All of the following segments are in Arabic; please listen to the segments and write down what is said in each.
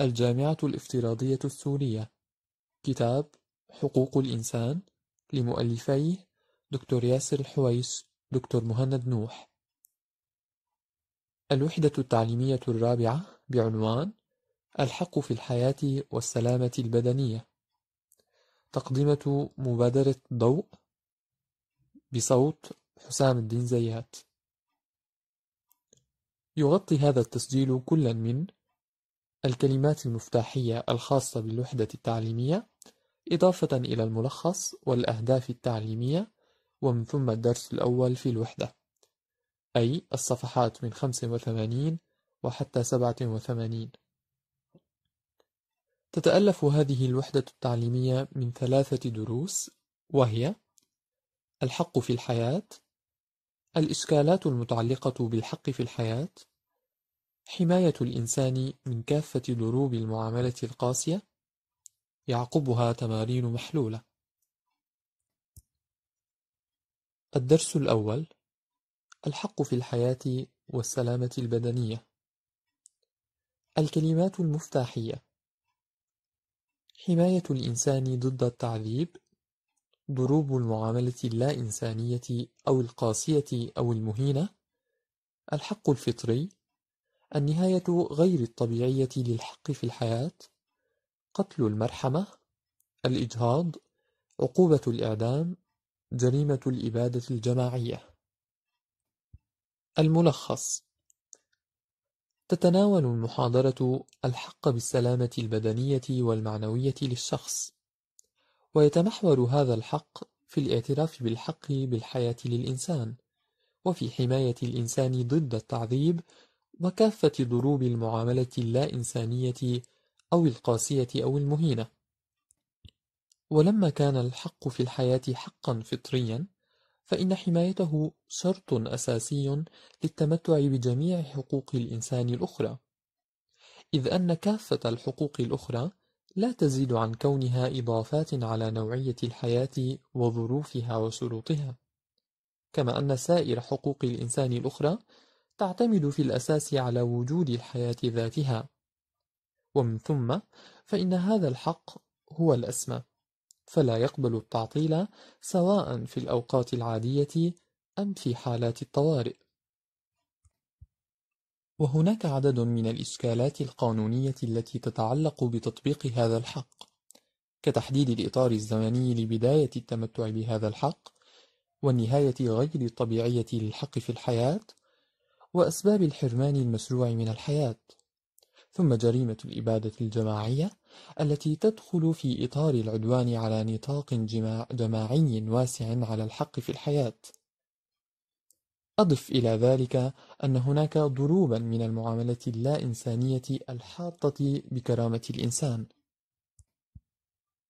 الجامعة الافتراضية السورية كتاب حقوق الإنسان لمؤلفيه دكتور ياسر الحويس دكتور مهند نوح الوحدة التعليمية الرابعة بعنوان الحق في الحياة والسلامة البدنية تقدمة مبادرة ضوء بصوت حسام الدين زيات يغطي هذا التسجيل كلا من الكلمات المفتاحية الخاصة بالوحدة التعليمية إضافة إلى الملخص والأهداف التعليمية ومن ثم الدرس الأول في الوحدة أي الصفحات من 85 وحتى 87 تتألف هذه الوحدة التعليمية من ثلاثة دروس وهي الحق في الحياة الإشكالات المتعلقة بالحق في الحياة حماية الإنسان من كافة ضروب المعاملة القاسية يعقبها تمارين محلولة الدرس الأول الحق في الحياة والسلامة البدنية الكلمات المفتاحية حماية الإنسان ضد التعذيب ضروب المعاملة اللا إنسانية أو القاسية أو المهينة الحق الفطري النهاية غير الطبيعية للحق في الحياة قتل المرحمة الإجهاض عقوبة الإعدام جريمة الإبادة الجماعية الملخص تتناول المحاضرة الحق بالسلامة البدنية والمعنوية للشخص ويتمحور هذا الحق في الاعتراف بالحق بالحياة للإنسان وفي حماية الإنسان ضد التعذيب وكافة ضروب المعاملة اللا إنسانية أو القاسية أو المهينة ولما كان الحق في الحياة حقا فطريا فإن حمايته شرط أساسي للتمتع بجميع حقوق الإنسان الأخرى إذ أن كافة الحقوق الأخرى لا تزيد عن كونها إضافات على نوعية الحياة وظروفها وشروطها كما أن سائر حقوق الإنسان الأخرى تعتمد في الأساس على وجود الحياة ذاتها ومن ثم فإن هذا الحق هو الأسمى فلا يقبل التعطيل سواء في الأوقات العادية أم في حالات الطوارئ وهناك عدد من الإشكالات القانونية التي تتعلق بتطبيق هذا الحق كتحديد الإطار الزمني لبداية التمتع بهذا الحق والنهاية غير الطبيعية للحق في الحياة وأسباب الحرمان المشروع من الحياة ثم جريمة الإبادة الجماعية التي تدخل في إطار العدوان على نطاق جماعي واسع على الحق في الحياة أضف إلى ذلك أن هناك ضروبا من المعاملة اللا إنسانية الحاطة بكرامة الإنسان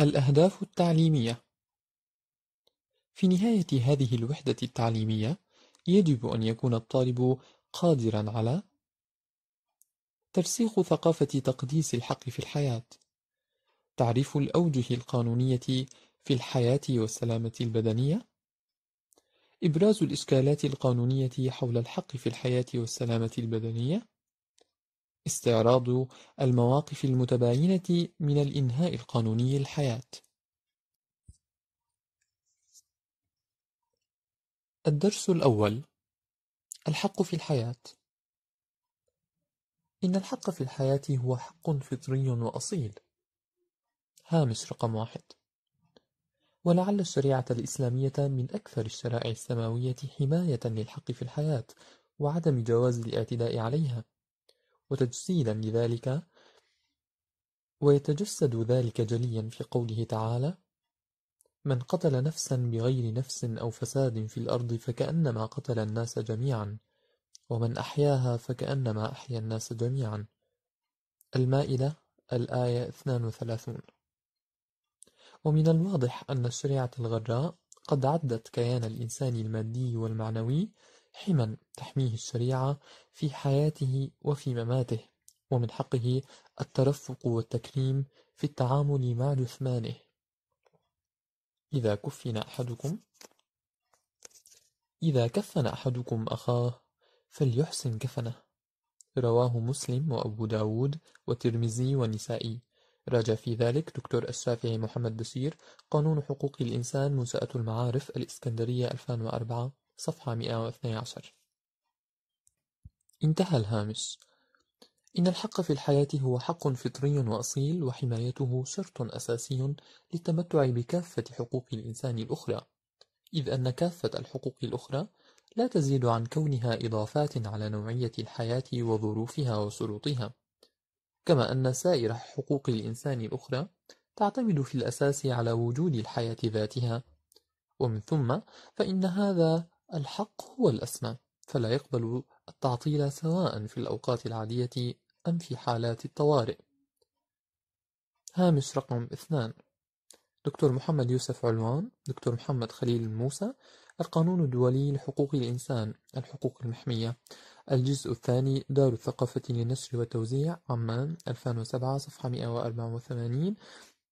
الأهداف التعليمية في نهاية هذه الوحدة التعليمية يجب أن يكون الطالب قادرا على ترسيخ ثقافة تقديس الحق في الحياة تعريف الأوجه القانونية في الحياة والسلامة البدنية إبراز الإشكالات القانونية حول الحق في الحياة والسلامة البدنية استعراض المواقف المتباينة من الإنهاء القانوني الحياة الدرس الأول الحق في الحياة إن الحق في الحياة هو حق فطري وأصيل هامش رقم واحد ولعل الشريعة الإسلامية من أكثر الشرائع السماوية حماية للحق في الحياة وعدم جواز الاعتداء عليها وتجسيدا لذلك ويتجسد ذلك جليا في قوله تعالى مَنْ قَتَلَ نَفْسًا بِغَيْرِ نَفْسٍ أَوْ فَسَادٍ فِي الْأَرْضِ فَكَأَنَّمَا قَتَلَ النَّاسَ جَمِيعًا وَمَنْ أَحْيَاهَا فَكَأَنَّمَا أَحْيَا النَّاسَ جَمِيعًا المائدة الآية 32 ومن الواضح أن الشريعة الغراء قد عدت كيان الإنسان المادي والمعنوي حما تحميه الشريعة في حياته وفي مماته ومن حقه الترفق والتكريم في التعامل مع جثمانه إذا كفن أحدكم إذا كفن أحدكم أخاه فليحسن كفنه رواه مسلم وأبو داود والترمذي والنسائي راجع في ذلك دكتور الشافعي محمد بشير قانون حقوق الإنسان منساءة المعارف الإسكندرية 2004 صفحة 112 انتهى الهامش إن الحق في الحياة هو حق فطري وأصيل وحمايته شرط أساسي للتمتع بكافة حقوق الإنسان الأخرى إذ أن كافة الحقوق الأخرى لا تزيد عن كونها إضافات على نوعية الحياة وظروفها وشروطها كما أن سائر حقوق الإنسان الأخرى تعتمد في الأساس على وجود الحياة ذاتها ومن ثم فإن هذا الحق هو الأسمى فلا يقبل التعطيل سواء في الأوقات العادية أم في حالات الطوارئ هامش رقم اثنان دكتور محمد يوسف علوان دكتور محمد خليل موسى القانون الدولي لحقوق الإنسان الحقوق المحمية الجزء الثاني دار الثقافة للنشر والتوزيع عمان 2007 صفحة 184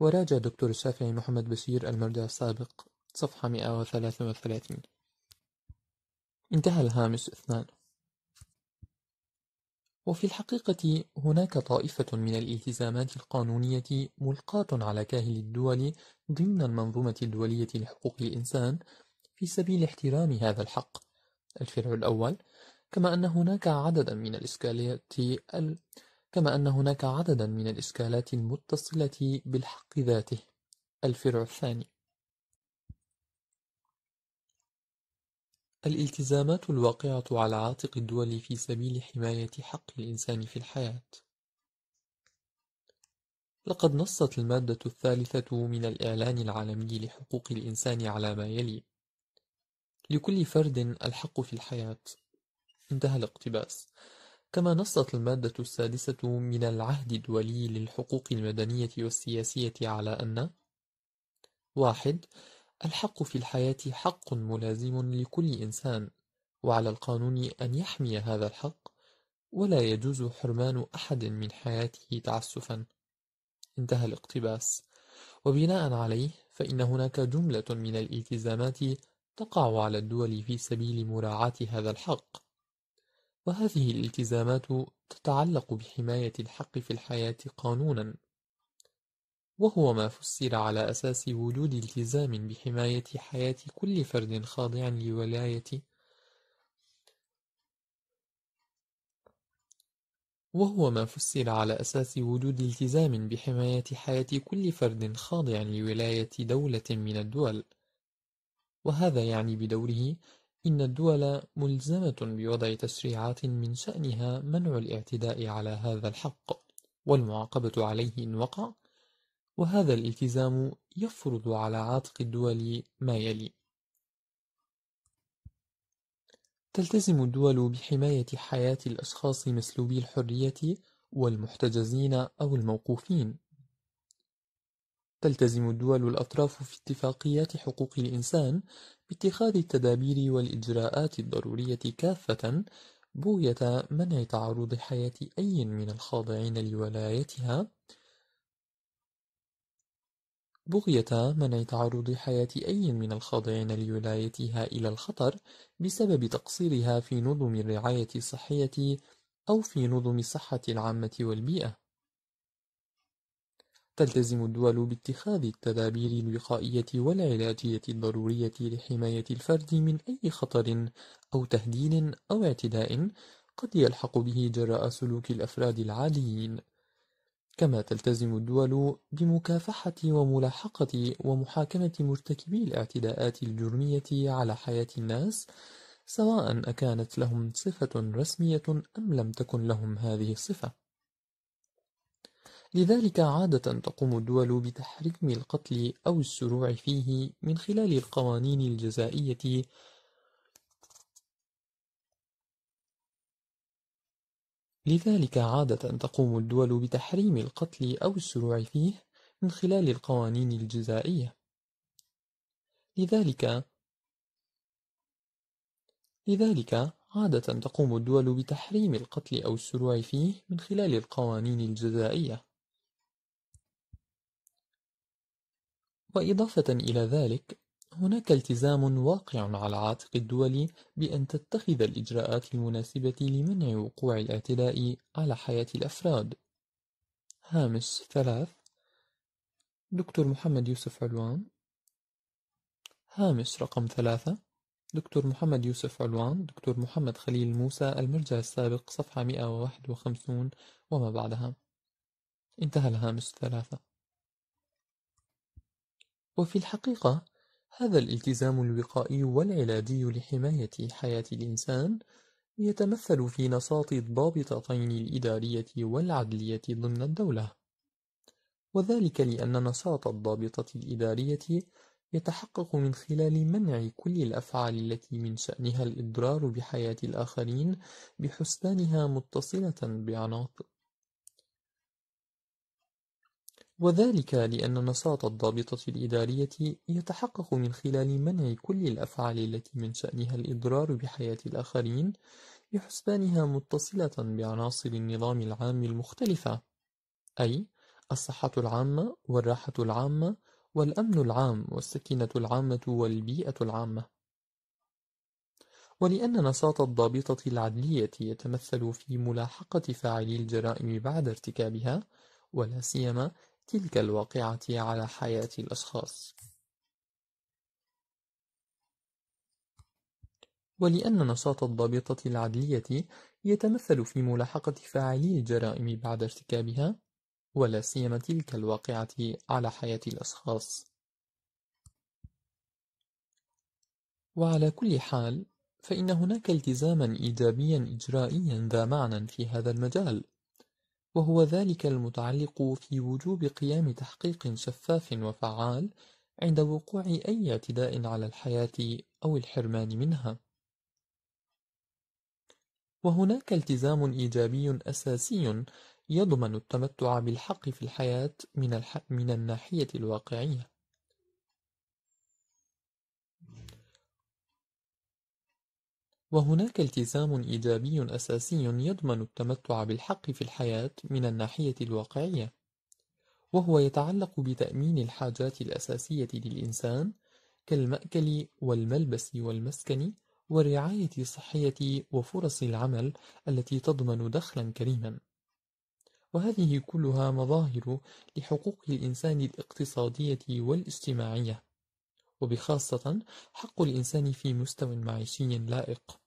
وراجع دكتور الشافعي محمد بشير المرجع السابق صفحة 133 انتهى الهامش اثنان وفي الحقيقة هناك طائفة من الالتزامات القانونية ملقاة على كاهل الدول ضمن المنظومة الدولية لحقوق الإنسان في سبيل احترام هذا الحق الفرع الأول كما أن هناك عددا من الإسكالات ال... كما أن هناك عددا من الإسكالات المتصلة بالحق ذاته الفرع الثاني الالتزامات الواقعة على عاتق الدول في سبيل حماية حق الإنسان في الحياة لقد نصت المادة الثالثة من الإعلان العالمي لحقوق الإنسان على ما يلي لكل فرد الحق في الحياة انتهى الاقتباس كما نصت المادة السادسة من العهد الدولي للحقوق المدنية والسياسية على أن واحد الحق في الحياة حق ملازم لكل إنسان وعلى القانون أن يحمي هذا الحق ولا يجوز حرمان أحد من حياته تعسفا انتهى الاقتباس وبناء عليه فإن هناك جملة من الالتزامات تقع على الدول في سبيل مراعاة هذا الحق وهذه الالتزامات تتعلق بحماية الحق في الحياة قانونا وهو ما فسر على أساس وجود التزام بحماية حياة كل فرد خاضع لولاية وهو ما فسر على أساس وجود التزام بحماية حياة كل فرد خاضع لولاية دولة من الدول وهذا يعني بدوره إن الدول ملزمة بوضع تشريعات من شأنها منع الاعتداء على هذا الحق والمعاقبة عليه إن وقع وهذا الالتزام يفرض على عاتق الدول ما يلي: تلتزم الدول بحماية حياة الأشخاص مسلوبي الحرية والمحتجزين أو الموقوفين. تلتزم الدول الأطراف في اتفاقيات حقوق الإنسان باتخاذ التدابير والإجراءات الضرورية كافة بغية منع تعرض حياة أي من الخاضعين لولايتها بغية منع تعرض حياة أي من الخاضعين لولايتها إلى الخطر بسبب تقصيرها في نظم الرعاية الصحية أو في نظم الصحة العامة والبيئة تلتزم الدول باتخاذ التدابير الوقائية والعلاجية الضرورية لحماية الفرد من أي خطر أو تهديد أو اعتداء قد يلحق به جراء سلوك الأفراد العاديين كما تلتزم الدول بمكافحة وملاحقة ومحاكمة مرتكبي الاعتداءات الجرمية على حياة الناس سواء أكانت لهم صفة رسمية أم لم تكن لهم هذه الصفة لذلك عادة تقوم الدول بتحريم القتل أو السروع فيه من خلال القوانين الجزائية لذلك عادة تقوم الدول بتحريم القتل أو الشروع فيه من خلال القوانين الجزائية لذلك لذلك عادة تقوم الدول بتحريم القتل أو الشروع فيه من خلال القوانين الجزائية وإضافة إلى ذلك هناك التزام واقع على عاتق الدول بأن تتخذ الإجراءات المناسبة لمنع وقوع الاعتداء على حياة الأفراد. هامش ثلاث دكتور محمد يوسف علوان هامش رقم ثلاثة دكتور محمد يوسف علوان دكتور محمد خليل موسى المرجع السابق صفحة 151 وما بعدها انتهى الهامش ثلاثة وفي الحقيقة هذا الالتزام الوقائي والعلاجي لحماية حياة الإنسان يتمثل في نشاط الضابطتين الإدارية والعدلية ضمن الدولة وذلك لأن نشاط الضابطة الإدارية يتحقق من خلال منع كل الأفعال التي من شأنها الإضرار بحياة الآخرين بحسبانها متصلة بعناصر وذلك لأن نشاط الضابطة الإدارية يتحقق من خلال منع كل الأفعال التي من شأنها الإضرار بحياة الآخرين بحسبانها متصلة بعناصر النظام العام المختلفة أي الصحة العامة والراحة العامة والأمن العام والسكينة العامة والبيئة العامة ولأن نشاط الضابطة العدلية يتمثل في ملاحقة فاعلي الجرائم بعد ارتكابها ولا سيما تلك الواقعة على حياة الأشخاص ولأن نشاط الضابطة العدلية يتمثل في ملاحقة فاعلي الجرائم بعد ارتكابها ولا سيما تلك الواقعة على حياة الأشخاص وعلى كل حال فإن هناك التزاما إيجابيا إجرائيا ذا معنى في هذا المجال وهو ذلك المتعلق في وجوب قيام تحقيق شفاف وفعال عند وقوع أي اعتداء على الحياة أو الحرمان منها وهناك التزام إيجابي أساسي يضمن التمتع بالحق في الحياة من, الح... من الناحية الواقعية وهناك التزام إيجابي أساسي يضمن التمتع بالحق في الحياة من الناحية الواقعية وهو يتعلق بتأمين الحاجات الأساسية للإنسان كالمأكل والملبس والمسكن والرعاية الصحية وفرص العمل التي تضمن دخلا كريما وهذه كلها مظاهر لحقوق الإنسان الاقتصادية والاجتماعية وبخاصة حق الإنسان في مستوى معيشي لائق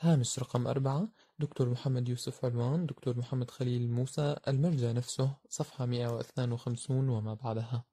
هامش رقم أربعة دكتور محمد يوسف علوان دكتور محمد خليل موسى المرجع نفسه صفحة 152 وما بعدها